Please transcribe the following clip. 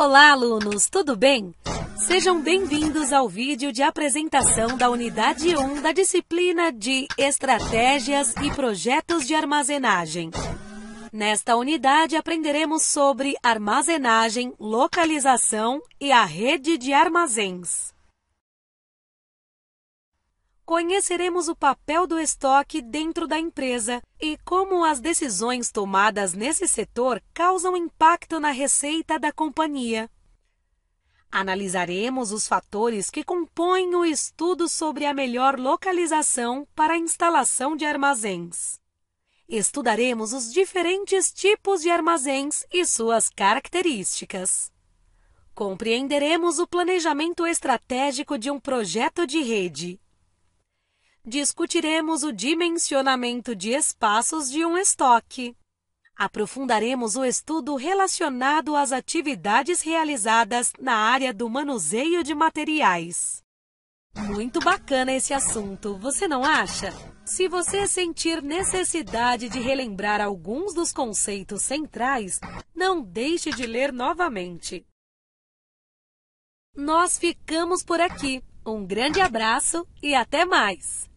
Olá, alunos, tudo bem? Sejam bem-vindos ao vídeo de apresentação da Unidade 1 da disciplina de Estratégias e Projetos de Armazenagem. Nesta unidade, aprenderemos sobre armazenagem, localização e a rede de armazéns conheceremos o papel do estoque dentro da empresa e como as decisões tomadas nesse setor causam impacto na receita da companhia. Analisaremos os fatores que compõem o estudo sobre a melhor localização para a instalação de armazéns. Estudaremos os diferentes tipos de armazéns e suas características. Compreenderemos o planejamento estratégico de um projeto de rede discutiremos o dimensionamento de espaços de um estoque. Aprofundaremos o estudo relacionado às atividades realizadas na área do manuseio de materiais. Muito bacana esse assunto, você não acha? Se você sentir necessidade de relembrar alguns dos conceitos centrais, não deixe de ler novamente. Nós ficamos por aqui. Um grande abraço e até mais!